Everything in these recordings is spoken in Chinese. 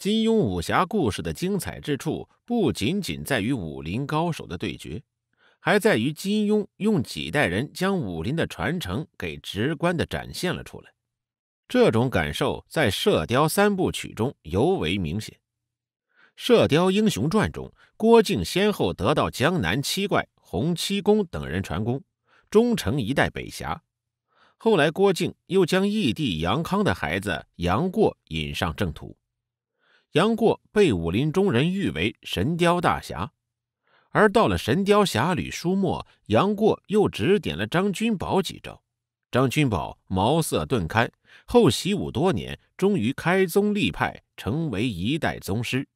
金庸武侠故事的精彩之处，不仅仅在于武林高手的对决，还在于金庸用几代人将武林的传承给直观的展现了出来。这种感受在《射雕三部曲》中尤为明显。《射雕英雄传》中，郭靖先后得到江南七怪、洪七公等人传功，终成一代北侠。后来，郭靖又将义弟杨康的孩子杨过引上正途。杨过被武林中人誉为神雕大侠，而到了《神雕侠侣》书末，杨过又指点了张君宝几招，张君宝茅塞顿开。后习武多年，终于开宗立派，成为一代宗师。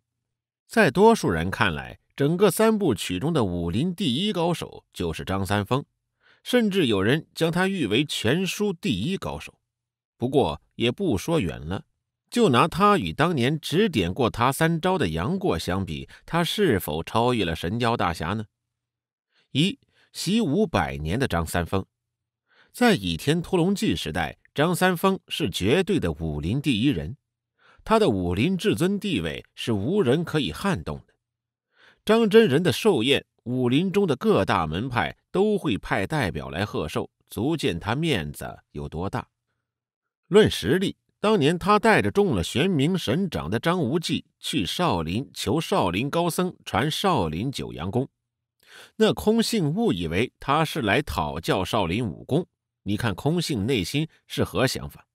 在多数人看来，整个三部曲中的武林第一高手就是张三丰，甚至有人将他誉为全书第一高手。不过，也不说远了。就拿他与当年指点过他三招的杨过相比，他是否超越了神雕大侠呢？一习武百年的张三丰，在倚天屠龙记时代，张三丰是绝对的武林第一人，他的武林至尊地位是无人可以撼动的。张真人的寿宴，武林中的各大门派都会派代表来贺寿，足见他面子有多大。论实力。当年他带着中了玄冥神掌的张无忌去少林求少林高僧传少林九阳功，那空性误以为他是来讨教少林武功，你看空性内心是何想法？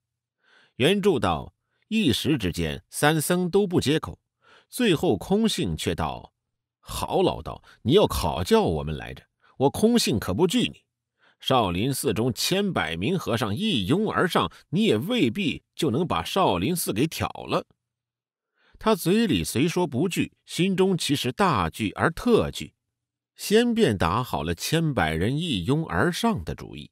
原著道一时之间，三僧都不接口，最后空性却道：“好老道，你要考教我们来着，我空性可不惧你。”少林寺中千百名和尚一拥而上，你也未必就能把少林寺给挑了。他嘴里虽说不惧，心中其实大惧而特惧，先便打好了千百人一拥而上的主意。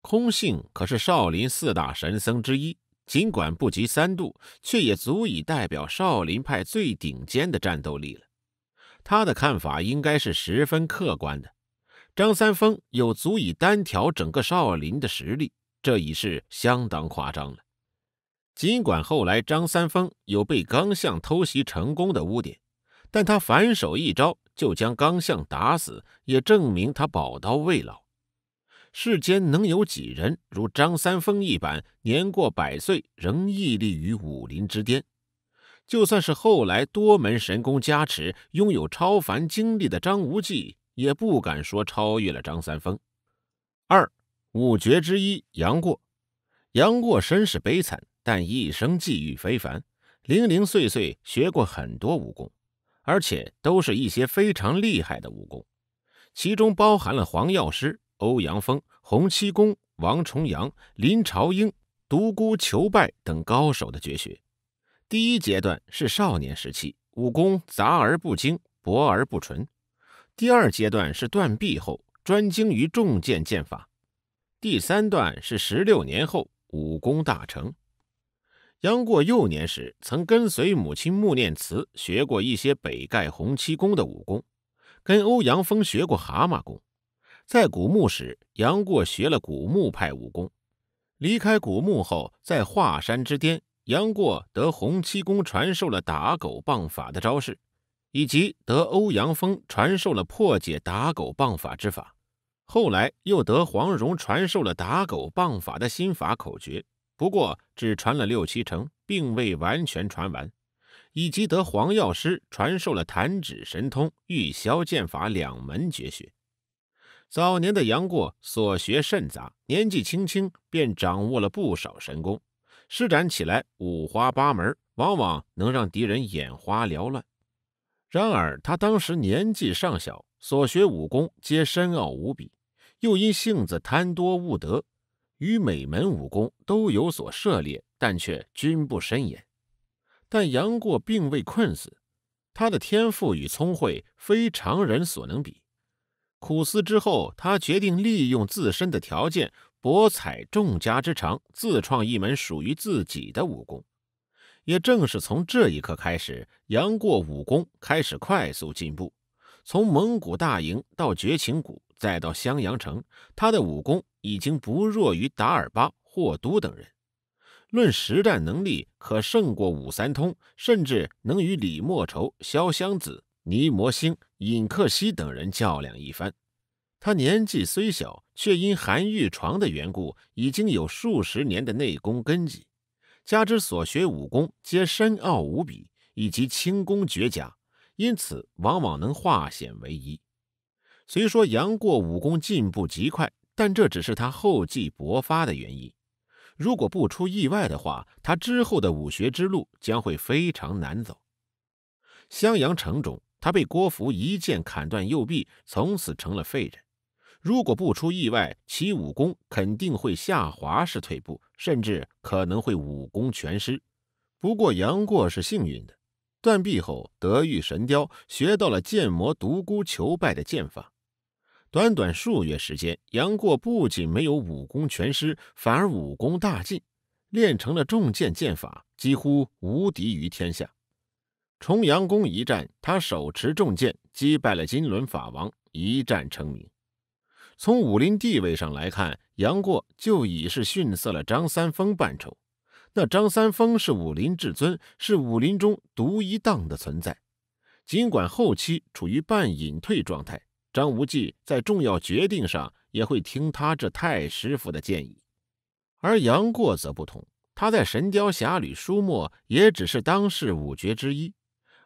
空性可是少林四大神僧之一，尽管不及三度，却也足以代表少林派最顶尖的战斗力了。他的看法应该是十分客观的。张三丰有足以单挑整个少林的实力，这已是相当夸张了。尽管后来张三丰有被刚相偷袭成功的污点，但他反手一招就将刚相打死，也证明他宝刀未老。世间能有几人如张三丰一般，年过百岁仍屹立于武林之巅？就算是后来多门神功加持、拥有超凡经历的张无忌。也不敢说超越了张三丰。二五绝之一杨过，杨过身世悲惨，但一生际遇非凡，零零碎碎学过很多武功，而且都是一些非常厉害的武功，其中包含了黄药师、欧阳锋、洪七公、王重阳、林朝英、独孤求败等高手的绝学。第一阶段是少年时期，武功杂而不精，薄而不纯。第二阶段是断臂后专精于重剑剑法，第三段是十六年后武功大成。杨过幼年时曾跟随母亲穆念慈学过一些北丐洪七公的武功，跟欧阳锋学过蛤蟆功。在古墓时，杨过学了古墓派武功；离开古墓后，在华山之巅，杨过得洪七公传授了打狗棒法的招式。以及得欧阳锋传授了破解打狗棒法之法，后来又得黄蓉传授了打狗棒法的心法口诀，不过只传了六七成，并未完全传完。以及得黄药师传授了弹指神通、玉箫剑法两门绝学。早年的杨过所学甚杂，年纪轻轻便掌握了不少神功，施展起来五花八门，往往能让敌人眼花缭乱。然而他当时年纪尚小，所学武功皆深奥无比，又因性子贪多务得，与每门武功都有所涉猎，但却均不深研。但杨过并未困死，他的天赋与聪慧非常人所能比。苦思之后，他决定利用自身的条件，博采众家之长，自创一门属于自己的武功。也正是从这一刻开始，杨过武功开始快速进步。从蒙古大营到绝情谷，再到襄阳城，他的武功已经不弱于达尔巴、霍都等人。论实战能力，可胜过武三通，甚至能与李莫愁、潇湘子、尼摩星、尹克西等人较量一番。他年纪虽小，却因韩玉床的缘故，已经有数十年的内功根基。加之所学武功皆深奥无比，以及轻功绝佳，因此往往能化险为夷。虽说杨过武功进步极快，但这只是他厚积薄发的原因。如果不出意外的话，他之后的武学之路将会非常难走。襄阳城中，他被郭芙一剑砍断右臂，从此成了废人。如果不出意外，其武功肯定会下滑式退步，甚至可能会武功全失。不过杨过是幸运的，断臂后得遇神雕，学到了剑魔独孤求败的剑法。短短数月时间，杨过不仅没有武功全失，反而武功大进，练成了重剑剑法，几乎无敌于天下。重阳宫一战，他手持重剑击败了金轮法王，一战成名。从武林地位上来看，杨过就已是逊色了张三丰半筹。那张三丰是武林至尊，是武林中独一档的存在。尽管后期处于半隐退状态，张无忌在重要决定上也会听他这太师傅的建议，而杨过则不同，他在《神雕侠侣》书末也只是当世五绝之一。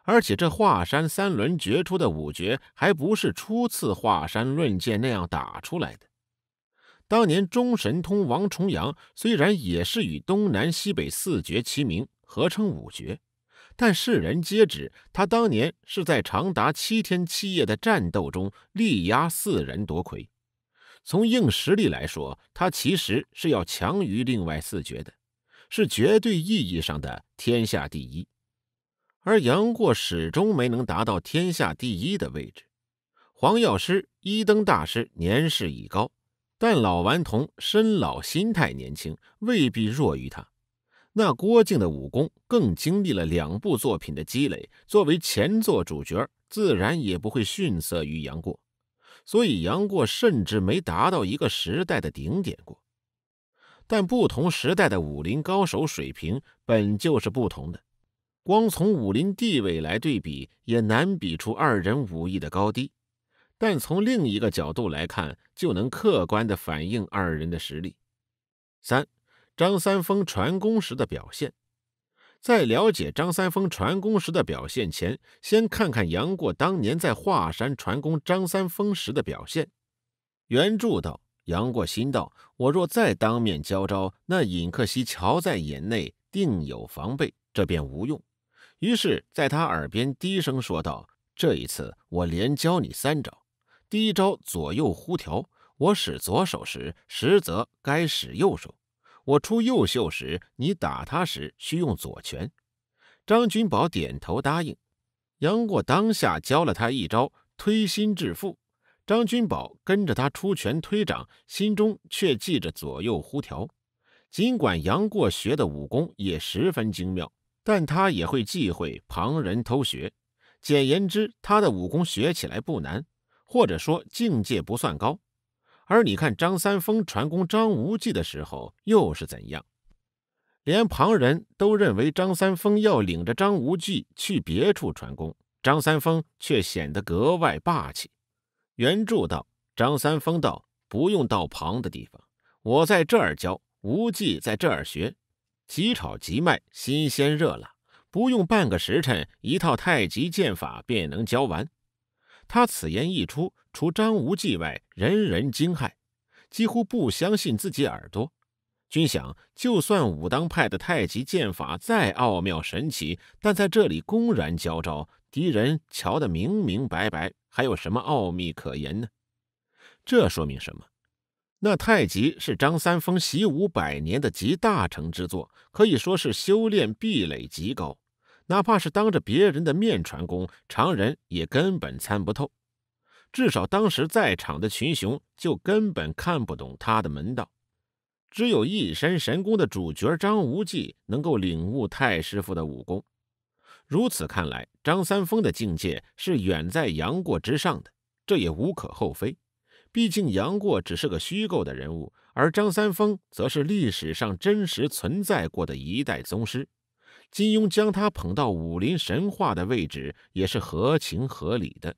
而且这华山三轮决出的五绝，还不是初次华山论剑那样打出来的。当年中神通王重阳虽然也是与东南西北四绝齐名，合称五绝，但世人皆知，他当年是在长达七天七夜的战斗中力压四人夺魁。从硬实力来说，他其实是要强于另外四绝的，是绝对意义上的天下第一。而杨过始终没能达到天下第一的位置。黄药师、一灯大师年事已高，但老顽童身老心态年轻，未必弱于他。那郭靖的武功更经历了两部作品的积累，作为前作主角，自然也不会逊色于杨过。所以杨过甚至没达到一个时代的顶点过。但不同时代的武林高手水平本就是不同的。光从武林地位来对比，也难比出二人武艺的高低，但从另一个角度来看，就能客观的反映二人的实力。三，张三丰传功时的表现。在了解张三丰传功时的表现前，先看看杨过当年在华山传功张三丰时的表现。原著道：杨过心道，我若再当面交招，那尹克西瞧在眼内，定有防备，这便无用。于是，在他耳边低声说道：“这一次，我连教你三招。第一招左右呼条，我使左手时，实则该使右手；我出右袖时，你打他时需用左拳。”张君宝点头答应。杨过当下教了他一招推心置腹。张君宝跟着他出拳推掌，心中却记着左右呼条。尽管杨过学的武功也十分精妙。但他也会忌讳旁人偷学，简言之，他的武功学起来不难，或者说境界不算高。而你看张三丰传功张无忌的时候又是怎样？连旁人都认为张三丰要领着张无忌去别处传功，张三丰却显得格外霸气。原著道：“张三丰道，不用到旁的地方，我在这儿教，无忌在这儿学。”即炒即卖，新鲜热辣，不用半个时辰，一套太极剑法便能教完。他此言一出，除张无忌外，人人惊骇，几乎不相信自己耳朵。均想，就算武当派的太极剑法再奥妙神奇，但在这里公然教招，敌人瞧得明明白白，还有什么奥秘可言呢？这说明什么？那太极是张三丰习武百年的集大成之作，可以说是修炼壁垒极高。哪怕是当着别人的面传功，常人也根本参不透。至少当时在场的群雄就根本看不懂他的门道，只有一身神功的主角张无忌能够领悟太师傅的武功。如此看来，张三丰的境界是远在杨过之上的，这也无可厚非。毕竟杨过只是个虚构的人物，而张三丰则是历史上真实存在过的一代宗师。金庸将他捧到武林神话的位置，也是合情合理的。